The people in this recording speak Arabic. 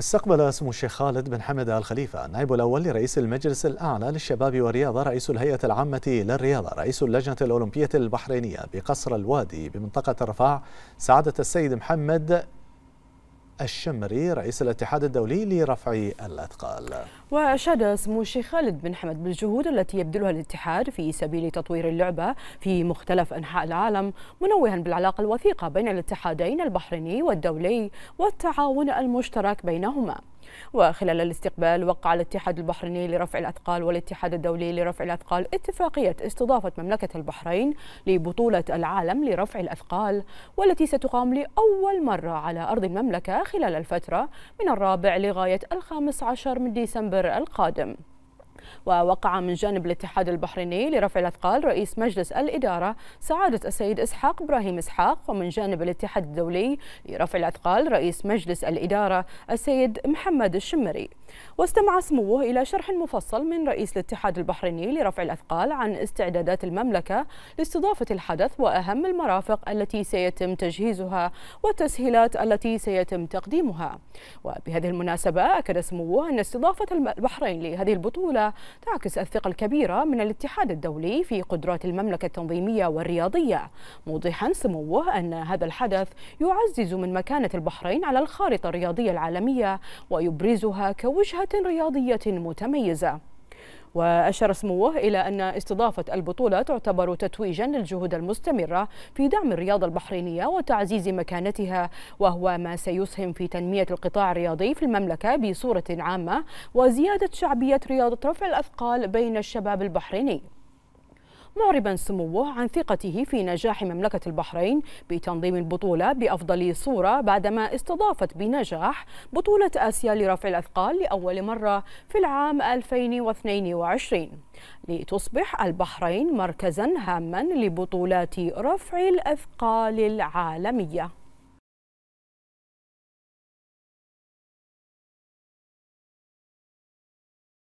استقبل اسم الشيخ خالد بن حمد آل خليفة النائب الأول لرئيس المجلس الأعلى للشباب والرياضة رئيس الهيئة العامة للرياضة رئيس اللجنة الأولمبية البحرينية بقصر الوادي بمنطقة الرفاع سعادة السيد محمد الشمري رئيس الاتحاد الدولي لرفع الأثقال وأشاد سمو الشيخ خالد بن حمد بالجهود التي يبذلها الاتحاد في سبيل تطوير اللعبة في مختلف أنحاء العالم منوها بالعلاقة الوثيقة بين الاتحادين البحريني والدولي والتعاون المشترك بينهما وخلال الاستقبال وقع الاتحاد البحريني لرفع الأثقال والاتحاد الدولي لرفع الأثقال اتفاقية استضافة مملكة البحرين لبطولة العالم لرفع الأثقال والتي ستقام لأول مرة على أرض المملكة خلال الفترة من الرابع لغاية الخامس عشر من ديسمبر القادم ووقع من جانب الاتحاد البحريني لرفع الأثقال رئيس مجلس الإدارة سعادة السيد إسحاق إبراهيم إسحاق ومن جانب الاتحاد الدولي لرفع الأثقال رئيس مجلس الإدارة السيد محمد الشمري واستمع سموه إلى شرح مفصل من رئيس الاتحاد البحريني لرفع الأثقال عن استعدادات المملكة لاستضافة الحدث وأهم المرافق التي سيتم تجهيزها والتسهيلات التي سيتم تقديمها وبهذه المناسبة أكد سموه أن استضافة البحرين لهذه البطولة تعكس الثقة الكبيرة من الاتحاد الدولي في قدرات المملكة التنظيمية والرياضية موضحا سموه أن هذا الحدث يعزز من مكانة البحرين على الخارطة الرياضية العالمية ويبرزها كوجهة رياضية متميزة وأشار سموه إلى أن استضافة البطولة تعتبر تتويجا للجهود المستمرة في دعم الرياضة البحرينية وتعزيز مكانتها وهو ما سيسهم في تنمية القطاع الرياضي في المملكة بصورة عامة وزيادة شعبية رياضة رفع الأثقال بين الشباب البحريني معربا سموه عن ثقته في نجاح مملكة البحرين بتنظيم البطولة بأفضل صورة بعدما استضافت بنجاح بطولة آسيا لرفع الأثقال لأول مرة في العام 2022 لتصبح البحرين مركزا هاما لبطولات رفع الأثقال العالمية